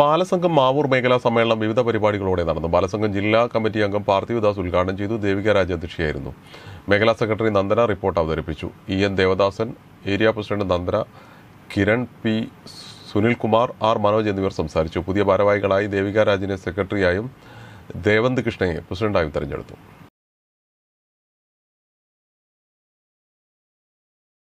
ബാലസംഘം മാവൂർ മേഖലാ സമ്മേളനം വിവിധ പരിപാടികളോടെ നടന്നു ബാലസംഘം ജില്ലാ കമ്മിറ്റി അംഗം പാർത്ഥിവദാസ് ഉദ്ഘാടനം ചെയ്തു ദേവിക രാജ അധ്യക്ഷയായിരുന്നു മേഖലാ സെക്രട്ടറി നന്ദന റിപ്പോർട്ട് അവതരിപ്പിച്ചു E N Devadasan area president Nandana Kiran P Sunilkumar R Manoj എന്നിവർ സംസാരിച്ചു പുതിയ ഭാരവാഹികളായി ദേവിക രാജിനെ സെക്രട്ടറിയായും ദേവന്ത് കൃഷ്ണയെ പ്രസിഡന്റായും തെരഞ്ഞെടുത്തു